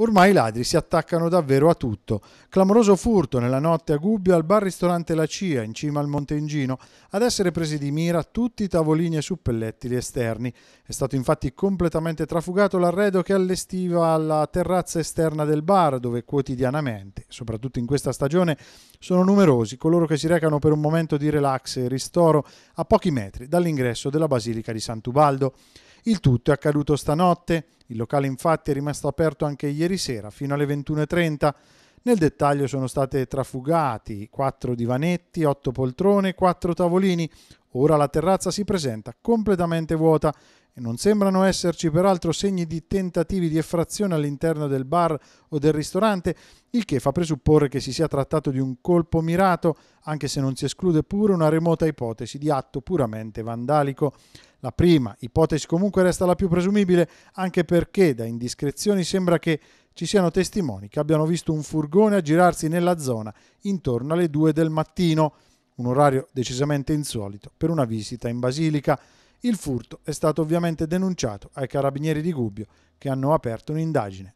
Ormai i ladri si attaccano davvero a tutto. Clamoroso furto nella notte a Gubbio al bar-ristorante La Cia, in cima al Monte Ingino, ad essere presi di mira tutti i tavolini e suppellettili esterni. È stato infatti completamente trafugato l'arredo che allestiva la terrazza esterna del bar, dove quotidianamente, soprattutto in questa stagione, sono numerosi coloro che si recano per un momento di relax e ristoro a pochi metri dall'ingresso della Basilica di Sant'Ubaldo. Il tutto è accaduto stanotte il locale infatti è rimasto aperto anche ieri sera fino alle 21.30. Nel dettaglio sono state trafugati 4 divanetti, 8 poltrone, 4 tavolini. Ora la terrazza si presenta completamente vuota e non sembrano esserci peraltro segni di tentativi di effrazione all'interno del bar o del ristorante, il che fa presupporre che si sia trattato di un colpo mirato, anche se non si esclude pure una remota ipotesi di atto puramente vandalico. La prima ipotesi comunque resta la più presumibile, anche perché da indiscrezioni sembra che ci siano testimoni che abbiano visto un furgone aggirarsi nella zona intorno alle 2 del mattino, un orario decisamente insolito per una visita in Basilica. Il furto è stato ovviamente denunciato ai carabinieri di Gubbio che hanno aperto un'indagine